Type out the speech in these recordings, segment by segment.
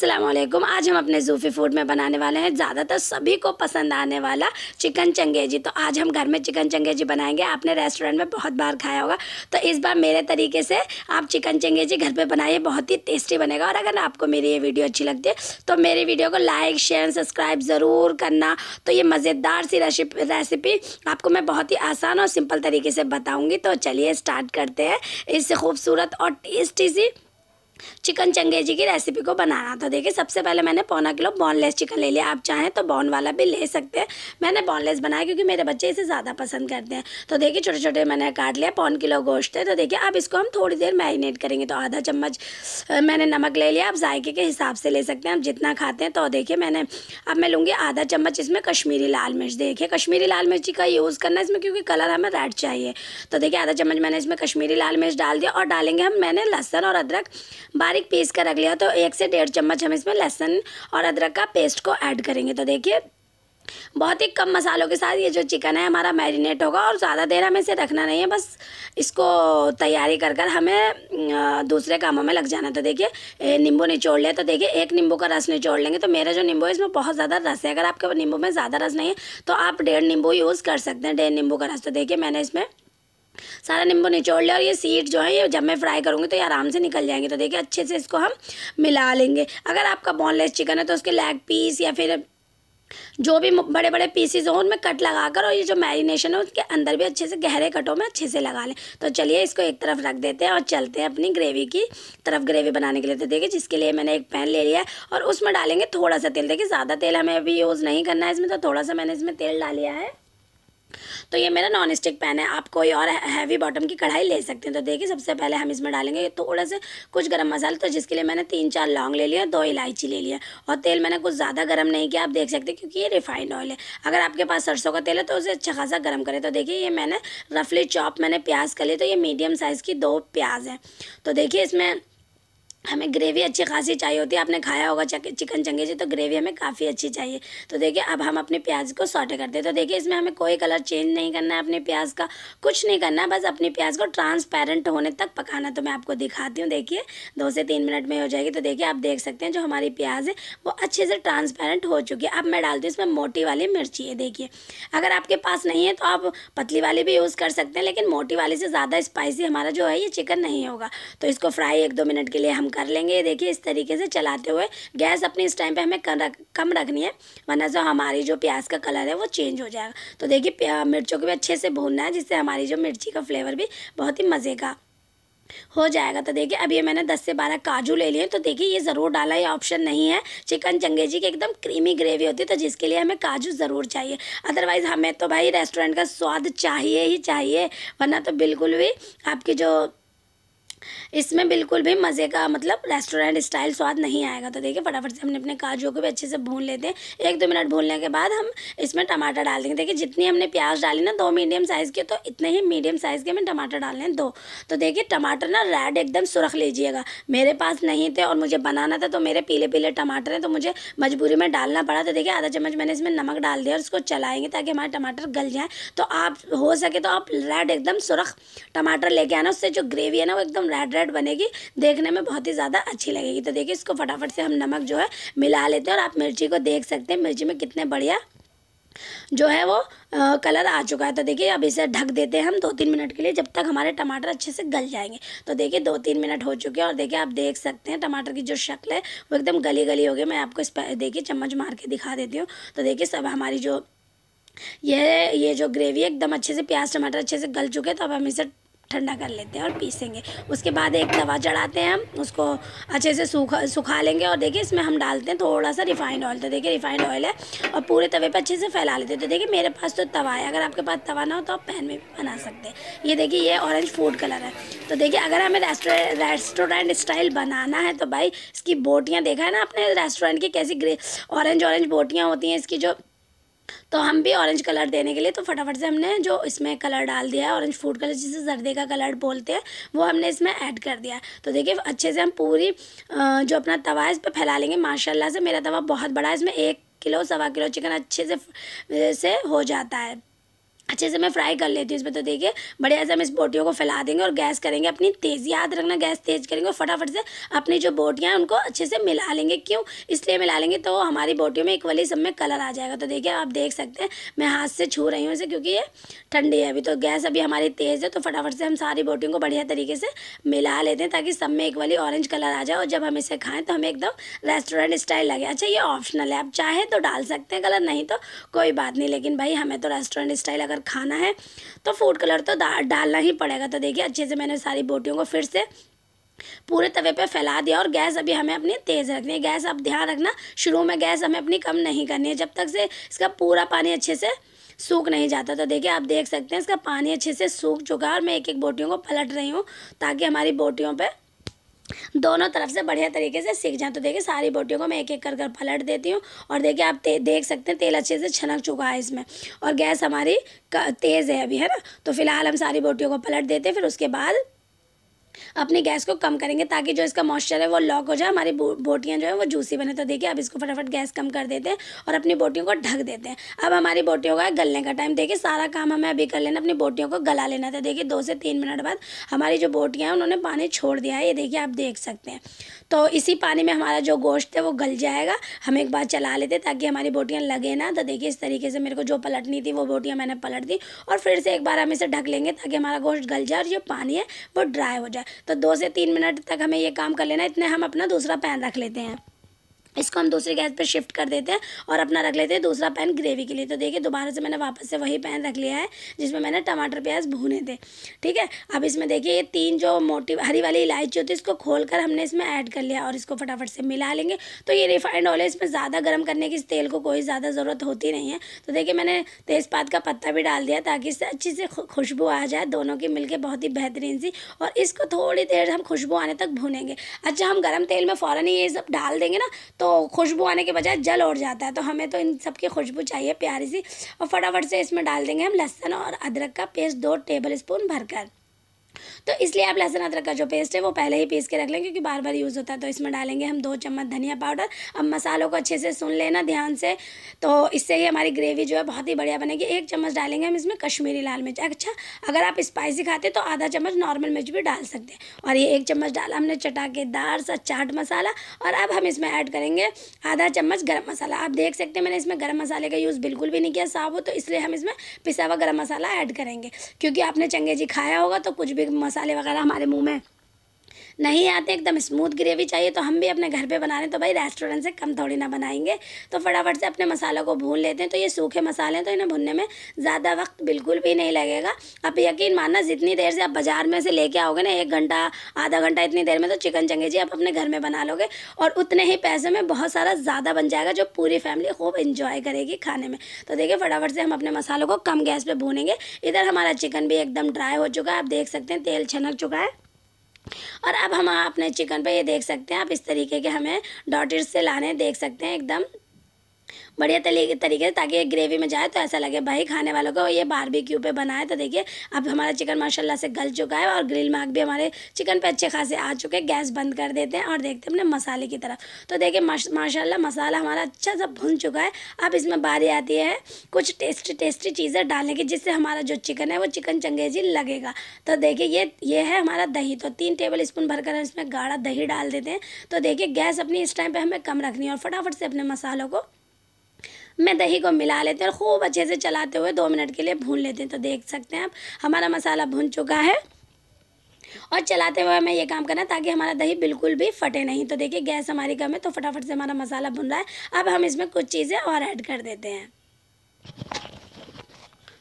सलामकुम आज हम अपने जूफी फूड में बनाने वाले हैं ज़्यादातर सभी को पसंद आने वाला चिकन चंगेजी तो आज हम घर में चिकन चंगेजी बनाएंगे आपने रेस्टोरेंट में बहुत बार खाया होगा तो इस बार मेरे तरीके से आप चिकन चंगेजी घर पे बनाइए बहुत ही टेस्टी बनेगा और अगर आपको मेरी ये वीडियो अच्छी लगती है तो मेरी वीडियो को लाइक शेयर सब्सक्राइब ज़रूर करना तो ये मज़ेदार सी रेसिपी आपको मैं बहुत ही आसान और सिंपल तरीके से बताऊँगी तो चलिए स्टार्ट करते हैं इससे खूबसूरत और टेस्टी सी चिकन चंगेजी की रेसिपी को बनाना था देखिए सबसे पहले मैंने पौना किलो बोनलेस चिकन ले लिया आप चाहें तो बोन वाला भी ले सकते हैं मैंने बोनलेस बनाया क्योंकि मेरे बच्चे इसे ज़्यादा पसंद करते हैं तो देखिए छोटे छोटे मैंने काट लिया पौन किलो गोश्त है तो देखिए अब इसको हम थोड़ी देर मैरिनेट करेंगे तो आधा चम्मच मैंने नमक ले लिया आप जायके के हिसाब से ले सकते हैं आप जितना खाते हैं तो देखिए मैंने अब मैं लूँगी आधा चम्मच इसमें कश्मीरी लाल मिर्च देखिए कश्मीरी लाल मिर्ची का यूज़ करना इसमें क्योंकि कलर हमें रेड चाहिए तो देखिए आधा चम्मच मैंने इसमें कश्मीरी लाल मिर्च डाल दिया और डालेंगे हम मैंने लहसन और अदरक बारीक पीस कर रख लिया तो एक से डेढ़ चम्मच हम इसमें लहसुन और अदरक का पेस्ट को ऐड करेंगे तो देखिए बहुत ही कम मसालों के साथ ये जो चिकन है हमारा मैरिनेट होगा और ज़्यादा देर हमें इसे रखना नहीं है बस इसको तैयारी कर कर हमें दूसरे कामों में लग जाना तो देखिए नींबू निचोड़ ले तो देखिए एक नींबू का रस निचोड़ लेंगे तो मेरा जो नींबू है इसमें बहुत ज़्यादा रस है अगर आपके नींबू में ज़्यादा रस नहीं है तो आप डेढ़ नींबू यूज़ कर सकते हैं डेढ़ नींबू का रस तो देखिए मैंने इसमें सारा नींबू निचोड़ लिया और ये सीड जो है ये जब मैं फ्राई करूँगी तो ये आराम से निकल जाएंगे तो देखिए अच्छे से इसको हम मिला लेंगे अगर आपका बोनलेस चिकन है तो उसके लेग पीस या फिर जो भी बड़े बड़े पीसीज हों उनमें कट लगा कर और ये जो मैरिनेशन है उसके अंदर भी अच्छे से गहरे कटों में अच्छे से लगा लें तो चलिए इसको एक तरफ रख देते हैं और चलते हैं अपनी ग्रेवी की तरफ ग्रेवी बनाने के लिए तो देखिए जिसके लिए मैंने एक पैन ले लिया है और उसमें डालेंगे थोड़ा सा तेल देखिए ज़्यादा तेल हमें अभी यूज़ नहीं करना है इसमें तो थोड़ा सा मैंने इसमें तेल डालिया है तो ये मेरा नॉन स्टिक पैन है आप कोई और हैवी बॉटम की कढ़ाई ले सकते हैं तो देखिए सबसे पहले हम इसमें डालेंगे थोड़ा से कुछ गर्म मसाला तो जिसके लिए मैंने तीन चार लौंग ले लिया दो इलायची ले लिया और तेल मैंने कुछ ज़्यादा गर्म नहीं किया आप देख सकते हैं क्योंकि ये रिफाइंड ऑयल है अगर आपके पास सरसों का तेल है तो उसे अच्छा खासा गर्म करें तो देखिए ये मैंने रफली चॉप मैंने प्याज कर ली तो ये मीडियम साइज़ की दो प्याज है तो देखिए इसमें हमें ग्रेवी अच्छी खासी चाहिए होती है आपने खाया होगा चिकन चंगेजी तो ग्रेवी हमें काफ़ी अच्छी चाहिए तो देखिए अब हम अपने प्याज को सॉटे करते हैं तो देखिए इसमें हमें कोई कलर चेंज नहीं करना है अपने प्याज का कुछ नहीं करना है बस अपने प्याज को ट्रांसपेरेंट होने तक पकाना तो मैं आपको दिखाती हूँ देखिए दो से तीन मिनट में हो जाएगी तो देखिए आप देख सकते हैं जो हमारी प्याज है वो अच्छे से ट्रांसपेरेंट हो चुकी है अब मैं डालती हूँ इसमें मोटी वाली मिर्ची है देखिए अगर आपके पास नहीं है तो आप पतली वाली भी यूज़ कर सकते हैं लेकिन मोटी वाली से ज़्यादा स्पाइसी हमारा जो है ये चिकन नहीं होगा तो इसको फ्राई एक दो मिनट के लिए हम कर लेंगे ये देखिए इस तरीके से चलाते हुए गैस अपनी इस टाइम पे हमें कम रखनी है वरना जो हमारी जो प्याज का कलर है वो चेंज हो जाएगा तो देखिए मिर्चों को भी अच्छे से भूनना है जिससे हमारी जो मिर्ची का फ्लेवर भी बहुत ही मज़े का हो जाएगा तो देखिए अभी मैंने 10 से 12 काजू ले लिए तो देखिए ये ज़रूर डाला ये ऑप्शन नहीं है चिकन चंगेजी की एकदम क्रीमी ग्रेवी होती है तो जिसके लिए हमें काजू ज़रूर चाहिए अदरवाइज़ हमें तो भाई रेस्टोरेंट का स्वाद चाहिए ही चाहिए वरना तो बिल्कुल भी आपकी जो इसमें बिल्कुल भी मज़े का मतलब रेस्टोरेंट स्टाइल स्वाद नहीं आएगा तो देखिए फटाफट से हमने अपने काजू को भी अच्छे से भून लेते हैं एक दो मिनट भूनने के बाद हम इसमें टमाटर डाल देंगे देखिए जितनी हमने प्याज डाली ना दो मीडियम साइज़ के तो इतने ही मीडियम साइज़ के हमें टमाटर डालने हैं दो तो देखिए टमाटर ना रेड एकदम सुरख लीजिएगा मेरे पास नहीं थे और मुझे बनाना था तो मेरे पीले पीले टमाटर हैं तो मुझे मजबूरी में डालना पड़ा तो देखिए आधा चम्मच मैंने इसमें नमक डाल दिया और उसको चलाएंगे ताकि हमारे टमाटर गल जाए तो आप हो सके तो आप रेड एकदम सुरख टमाटर लेके आना उससे जो ग्रेवी है ना वो एकदम रेड रेड बनेगी देखने में बहुत ही ज़्यादा अच्छी लगेगी तो देखिए इसको फटाफट से हम नमक जो है मिला लेते हैं और आप मिर्ची को देख सकते हैं मिर्ची में कितने बढ़िया जो है वो आ, कलर आ चुका है तो देखिए अब इसे ढक देते हैं हम दो तीन मिनट के लिए जब तक हमारे टमाटर अच्छे से गल जाएंगे तो देखिए दो तीन मिनट हो चुके हैं और देखिए आप देख सकते हैं टमाटर की जो शक्ल है वो एकदम गली गली हो गई मैं आपको इस देखिए चम्मच मार के दिखा देती हूँ तो देखिए सब हमारी जो ये ये जो ग्रेवी है एकदम अच्छे से प्याज टमाटर अच्छे से गल चुके हैं तो अब हम इसे ठंडा कर लेते हैं और पीसेंगे उसके बाद एक तवा चढ़ाते हैं हम उसको अच्छे से सूखा सुखा लेंगे और देखिए इसमें हम डालते हैं थोड़ा सा रिफाइंड ऑयल तो देखिए रिफाइंड ऑयल है और पूरे तवे पर अच्छे से फैला लेते हैं तो देखिए मेरे पास तो तवा है अगर आपके पास तवा ना हो तो आप पैन में भी बना सकते हैं ये देखिए ये ऑरेंज फूड कलर है तो देखिए अगर हमें रेस्टोरेंट रेस्टोरेंट स्टाइल बनाना है तो भाई इसकी बोटियाँ देखा है ना आपने रेस्टोरेंट की कैसी ग्रे ऑरेंज ऑरेंज बोटियाँ होती हैं इसकी जो तो हम भी ऑरेंज कलर देने के लिए तो फटाफट से हमने जो इसमें कलर डाल दिया है ऑरेंज फूड कलर जिसे जर्दे का कलर बोलते हैं वो हमने इसमें ऐड कर दिया है तो देखिए अच्छे से हम पूरी जो अपना तवा है इस पर फैला लेंगे माशाल्लाह से मेरा तवा बहुत बड़ा है इसमें एक किलो सवा किलो चिकन अच्छे से से हो जाता है अच्छे से मैं फ्राई कर लेती हूँ इसमें तो देखिए बढ़िया से हम इस बोटियों को फैला देंगे और गैस करेंगे अपनी तेज़ याद रखना गैस तेज़ करेंगे और फटाफट से अपनी जो बोटियाँ हैं उनको अच्छे से मिला लेंगे क्यों इसलिए मिला लेंगे तो हमारी बोटियों में इक्वली सब में कलर आ जाएगा तो देखिए आप देख सकते हैं मैं हाथ से छू रही हूँ इसे क्योंकि ये ठंडी है अभी तो गैस अभी हमारी तेज़ है तो फटाफट से हम सारी बोटियों को बढ़िया तरीके से मिला लेते हैं ताकि सब में इक्वली ऑरेंज कलर आ जाए और जब हम इसे खाएँ तो हमें एकदम रेस्टोरेंट स्टाइल लगे अच्छा ये ऑप्शनल है आप चाहें तो डाल सकते हैं कलर नहीं तो कोई बात नहीं लेकिन भाई हमें तो रेस्टोरेंट स्टाइल अगर अगर खाना है तो फूड कलर तो डालना ही पड़ेगा तो देखिए अच्छे से मैंने सारी बोटियों को फिर से पूरे तवे पे फैला दिया और गैस अभी हमें अपनी तेज़ रखनी है गैस अब ध्यान रखना शुरू में गैस हमें अपनी कम नहीं करनी है जब तक से इसका पूरा पानी अच्छे से सूख नहीं जाता तो देखिए आप देख सकते हैं इसका पानी अच्छे से सूख चुका है और मैं एक एक बोटियों को पलट रही हूँ ताकि हमारी बोटियों पर दोनों तरफ से बढ़िया तरीके से सीख जाए तो देखिए सारी बोटियों को मैं एक एक कर कर पलट देती हूँ और देखिए आप देख सकते हैं तेल अच्छे से छनक चुका है इसमें और गैस हमारी तेज़ है अभी है ना तो फिलहाल हम सारी बोटियों को पलट देते हैं फिर उसके बाद अपने गैस को कम करेंगे ताकि जो इसका मॉइस्चर है वो लॉक हो जाए हमारी बोटियाँ जो है वो जूसी बने तो देखिए अब इसको फटाफट गैस कम कर देते हैं और अपनी बोटियों को ढक देते हैं अब हमारी बोटियों का गलने का टाइम देखिए सारा काम हमें अभी कर लेना अपनी बोटियों को गला लेना था तो देखिए दो से तीन मिनट बाद हमारी जो बोटियाँ हैं उन्होंने पानी छोड़ दिया है ये देखिए आप देख सकते हैं तो इसी पानी में हमारा जो गोश्त है वो गल जाएगा हम एक बार चला लेते ताकि हमारी बोटियाँ लगे ना तो देखिए इस तरीके से मेरे को जो पलटनी थी वो बोटियाँ मैंने पलट दी और फिर से एक बार हम इसे ढक लेंगे ताकि हमारा गोश्त गल जाए और जो पानी है वो ड्राई हो जाए तो दो से तीन मिनट तक हमें ये काम कर लेना इतने हम अपना दूसरा पैन रख लेते हैं इसको हम दूसरी गैस पर शिफ्ट कर देते हैं और अपना रख लेते हैं दूसरा पैन ग्रेवी के लिए तो देखिए दोबारा से मैंने वापस से वही पैन रख लिया है जिसमें मैंने टमाटर प्याज भुने थे ठीक है अब इसमें देखिए ये तीन जो मोटी हरी वाली इलायची होती है इसको खोल कर हमने इसमें ऐड कर लिया और इसको फटाफट से मिला लेंगे तो ये रिफाइंड ऑयल है इसमें ज़्यादा गर्म करने की इस तेल को कोई ज़्यादा ज़रूरत होती नहीं है तो देखिए मैंने तेज़पात का पत्ता भी डाल दिया ताकि इससे अच्छी से खुशबू आ जाए दोनों की मिलकर बहुत ही बेहतरीन सी और इसको थोड़ी देर हम खुशबू आने तक भूनेंगे अच्छा हम गर्म तेल में फ़ौरन ही ये सब डाल देंगे ना तो तो खुशबू आने के बजाय जल और जाता है तो हमें तो इन सब की खुशबू चाहिए प्यारी सी और फटाफट से इसमें डाल देंगे हम लहसन और अदरक का पेस्ट दो टेबल स्पून भरकर तो इसलिए आप लहसुन अदरक का जो पेस्ट है वो पहले ही पीस के रख लें क्योंकि बार बार यूज़ होता है तो इसमें डालेंगे हम दो चम्मच धनिया पाउडर अब मसालों को अच्छे से सुन लेना ध्यान से तो इससे ही हमारी ग्रेवी जो है बहुत ही बढ़िया बनेगी एक चम्मच डालेंगे हम इसमें कश्मीरी लाल मिर्च अच्छा अगर आप स्पाइसी खाते तो आधा चम्मच नॉर्मल मिर्च भी डाल सकते हैं और ये एक चम्मच डाला हमने चटाकेदार सा चाट मसाला और अब हम इसमें ऐड करेंगे आधा चम्मच गर्म मसाला आप देख सकते हैं मैंने इसमें गर्म मसाले का यूज़ बिल्कुल भी नहीं किया साबुत तो इसलिए हम इसमें पिसा हुआ गर्म मसाला ऐड करेंगे क्योंकि आपने चंगे जी खाया होगा तो कुछ भी मसाला sale, va a quedar más de un नहीं आते एकदम स्मूथ ग्रेवी चाहिए तो हम भी अपने घर पे बना रहे हैं तो भाई रेस्टोरेंट से कम थोड़ी ना बनाएंगे तो फटाफट से अपने मसालों को भून लेते हैं तो ये सूखे मसाले हैं तो इन्हें भुनने में ज़्यादा वक्त बिल्कुल भी नहीं लगेगा आप यकीन मानना जितनी देर से आप बाज़ार में से लेके आओगे ना एक घंटा आधा घंटा इतनी देर में तो चिकन चंगेजी आप अपने घर में बना लोगे और उतने ही पैसे में बहुत सारा ज़्यादा बन जाएगा जो पूरी फैमिली खूब इंजॉय करेगी खाने में तो देखिए फटाफट से हम अपने मसालों को कम गैस पर भूनेंगे इधर हमारा चिकन भी एकदम ड्राई हो चुका है आप देख सकते हैं तेल छनक चुका है और अब हम अपने चिकन पे ये देख सकते हैं आप इस तरीके के हमें डॉटेड से लाने देख सकते हैं एकदम बढ़िया तरीके तरीके से ताकि ये ग्रेवी में जाए तो ऐसा लगे भाई खाने वालों को ये बारबेक्यू पे बनाए तो देखिए अब हमारा चिकन माशाल्लाह से गल चुका है और ग्रिल मार्क भी हमारे चिकन पे अच्छे खासे आ चुके हैं गैस बंद कर देते हैं और देखते हैं अपने मसाले की तरफ तो देखिए माशाल्लाह मसाला हमारा अच्छा सा भुन चुका है अब इसमें बारी आती है कुछ टेस्टी टेस्टी चीज़ें डालने की जिससे हमारा जो चिकन है वो चिकन चंगेजी लगेगा तो देखिए ये ये है हमारा दही तो तीन टेबल स्पून भरकर हम इसमें गाढ़ा दही डाल देते हैं तो देखिए गैस अपनी इस टाइम पर हमें कम रखनी है और फटाफट से अपने मसालों को मैं दही को मिला लेते हैं और खूब अच्छे से चलाते हुए दो मिनट के लिए भून लेते हैं तो देख सकते हैं आप हमारा मसाला भुन चुका है और चलाते हुए हमें ये काम करना है ताकि हमारा दही बिल्कुल भी फटे नहीं तो देखिए गैस हमारी कम है तो फटाफट से हमारा मसाला भुन रहा है अब हम इसमें कुछ चीज़ें और ऐड कर देते हैं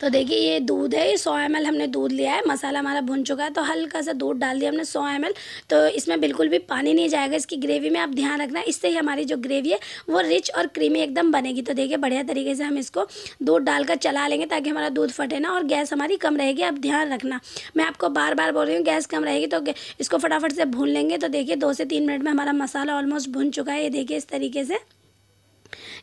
तो देखिए ये दूध है ये सौ एम हमने दूध लिया है मसाला हमारा भुन चुका है तो हल्का सा दूध डाल दिया हमने सौ एम तो इसमें बिल्कुल भी पानी नहीं जाएगा इसकी ग्रेवी में आप ध्यान रखना इससे ही हमारी जो ग्रेवी है वो रिच और क्रीमी एकदम बनेगी तो देखिए बढ़िया तरीके से हम इसको दूध डालकर चला लेंगे ताकि हमारा दूध फटे ना और गैस हमारी कम रहेगी आप ध्यान रखना मैं आपको बार बार बोल रही हूँ गैस कम रहेगी तो इसको फटाफट से भून लेंगे तो देखिए दो से तीन मिनट में हमारा मसाला ऑलमोस्ट भुन चुका है ये देखिए इस तरीके से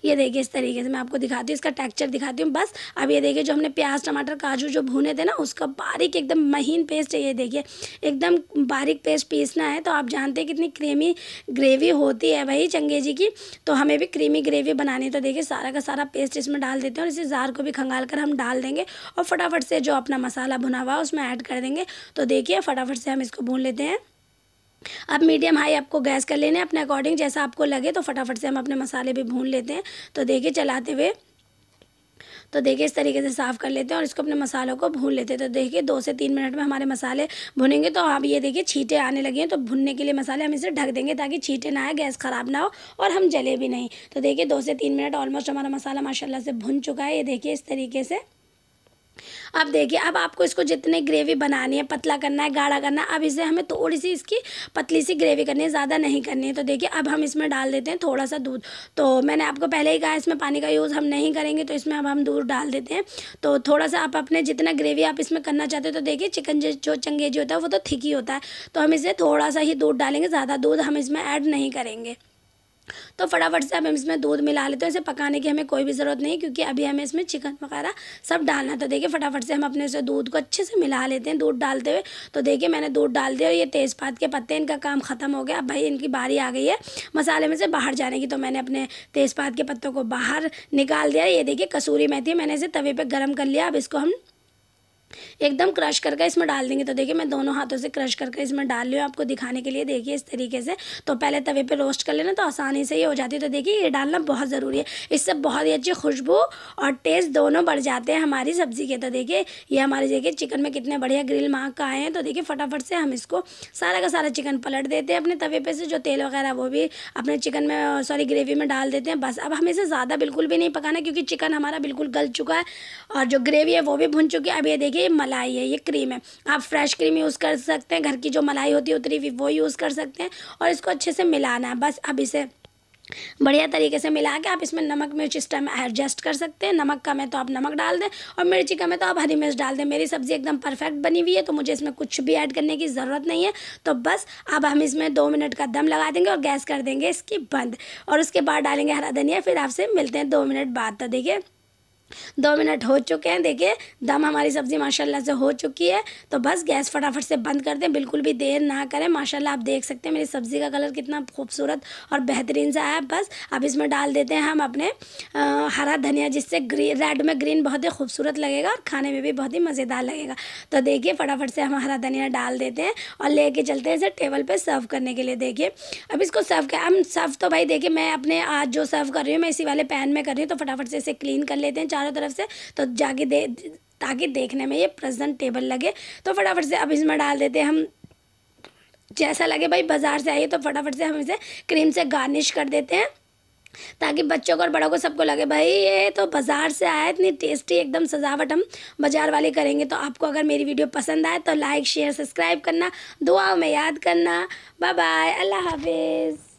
ये देखिए इस तरीके से मैं आपको दिखाती हूँ इसका टेक्सचर दिखाती हूँ बस अब ये देखिए जो हमने प्याज टमाटर काजू जो भुने थे ना उसका बारीक एकदम महीन पेस्ट है ये देखिए एकदम बारीक पेस्ट पीसना है तो आप जानते हैं कितनी क्रीमी ग्रेवी होती है भाई चंगेजी की तो हमें भी क्रीमी ग्रेवी बनानी तो देखिए सारा का सारा पेस्ट इसमें डाल देते हैं और इसे जार को भी खंगाल कर हम डाल देंगे और फटाफट से जो अपना मसाला भुना हुआ उसमें ऐड कर देंगे तो देखिए फटाफट से हम इसको भून लेते हैं अब मीडियम हाई आपको गैस कर लेने अपने अकॉर्डिंग जैसा आपको लगे तो फटाफट से हम अपने मसाले भी भून लेते हैं तो देखिए चलाते हुए तो देखिए इस तरीके से साफ़ कर लेते हैं और इसको अपने मसालों को भून लेते हैं तो देखिए दो से तीन मिनट में हमारे मसाले भुनेंगे तो आप ये देखिए छीटे आने लगे हैं तो भुनने के लिए मसाले हम इसे ढक देंगे ताकि छीटे ना आए गैस ख़राब ना हो और हम जले भी नहीं तो देखिए दो से तीन मिनट ऑलमोस्ट हमारा मसाला माशाला से भुन चुका है ये देखिए इस तरीके से अब देखिए अब आपको इसको जितने ग्रेवी बनानी है पतला करना है गाढ़ा करना है अब इसे हमें थोड़ी सी इसकी पतली सी ग्रेवी करनी है ज़्यादा नहीं करनी है तो देखिए अब हम इसमें डाल देते हैं थोड़ा सा दूध तो मैंने आपको पहले ही कहा इसमें पानी का यूज़ हम नहीं करेंगे तो इसमें अब हम दूध डाल देते हैं तो थोड़ा सा आप अपने जितना ग्रेवी आप इसमें करना चाहते हो तो देखिए चिकन जो चंगेजी होता है वो तो थिक ही होता है तो हम इसे थोड़ा सा ही दूध डालेंगे ज़्यादा दूध हम इसमें ऐड नहीं करेंगे तो फटाफट से अब हम इसमें दूध मिला लेते हैं इसे पकाने की हमें कोई भी ज़रूरत नहीं क्योंकि अभी हमें इसमें चिकन वगैरह सब डालना तो देखिए फटाफट से हम अपने इसे दूध को अच्छे से मिला लेते हैं दूध डालते हुए तो देखिए मैंने दूध डाल दिया और ये तेज़पात के पत्ते इनका काम ख़त्म हो गया अब भाई इनकी बारी आ गई है मसाले में से बाहर जाने की तो मैंने अपने तेज़पात के पत्तों को बाहर निकाल दिया ये देखिए कसूरी मेथी मैंने इसे तवे पर गर्म कर लिया अब इसको हम एकदम क्रश करके इसमें डाल देंगे तो देखिए मैं दोनों हाथों से क्रश करके इसमें डाल लूँ आपको दिखाने के लिए देखिए इस तरीके से तो पहले तवे पे रोस्ट कर लेना तो आसानी से ये हो जाती है तो देखिए ये डालना बहुत ज़रूरी है इससे बहुत ही अच्छी खुशबू और टेस्ट दोनों बढ़ जाते हैं हमारी सब्ज़ी के तो देखिए ये हमारे देखिए चिकन में कितने बढ़िया ग्रिल मार्क आए हैं तो देखिए फटाफट से हम इसको सारा का सारा चिकन पलट देते हैं अपने तवे पर से जो तेल वगैरह वो भी अपने चिकन में सॉरी ग्रेवी में डाल देते हैं बस अब हमें इसे ज़्यादा बिल्कुल भी नहीं पकाना क्योंकि चिकन हमारा बिल्कुल गल चुका है और जो ग्रेवी है वो भी भुन चुकी है अब ये देखिए ये मलाई है ये क्रीम है आप फ्रेश क्रीम यूज़ कर सकते हैं घर की जो मलाई होती है उतरी हुई वो यूज़ कर सकते हैं और इसको अच्छे से मिलाना है बस अब इसे बढ़िया तरीके से मिला के आप इसमें नमक मिर्च इस टाइम एडजस्ट कर सकते हैं नमक कम है तो आप नमक डाल दें और मिर्ची कम है तो आप हरी मिर्च डाल दें मेरी सब्ज़ी एकदम परफेक्ट बनी हुई है तो मुझे इसमें कुछ भी ऐड करने की ज़रूरत नहीं है तो बस अब हम इसमें दो मिनट का दम लगा देंगे और गैस कर देंगे इसकी बंद और उसके बाद डालेंगे हरा धनिया फिर आपसे मिलते हैं दो मिनट बाद तो देखिए दो मिनट हो चुके हैं देखिए दम हमारी सब्ज़ी माशाल्लाह से हो चुकी है तो बस गैस फटाफट से बंद कर दें बिल्कुल भी देर ना करें माशाल्लाह आप देख सकते हैं मेरी सब्ज़ी का कलर कितना खूबसूरत और बेहतरीन सा है बस अब इसमें डाल देते हैं हम अपने आ, हरा धनिया जिससे ग्रीन रेड में ग्रीन बहुत ही खूबसूरत लगेगा और खाने में भी बहुत ही मज़ेदार लगेगा तो देखिए फटाफट से हम हरा धनिया डाल देते हैं और ले चलते हैं इसे टेबल पर सर्व करने के लिए देखिए अब इसको सर्व कर हम सर्व तो भाई देखिए मैं अपने आज जो सर्व कर रही हूँ मैं इसी वाले पैन में कर रही हूँ तो फटाफट से इसे क्लीन कर लेते हैं चार चारों तरफ से तो जाके दे ताकि देखने में ये प्रेजेंट टेबल लगे तो फटाफट से अब इसमें डाल देते हैं हम जैसा लगे भाई बाज़ार से आइए तो फटाफट से हम इसे क्रीम से गार्निश कर देते हैं ताकि बच्चों को और बड़ों को सबको लगे भाई ये तो बाज़ार से आया इतनी टेस्टी एकदम सजावट हम बाज़ार वाले करेंगे तो आपको अगर मेरी वीडियो पसंद आए तो लाइक शेयर सब्सक्राइब करना दुआ में याद करना बाय बाय अल्लाह हाफिज़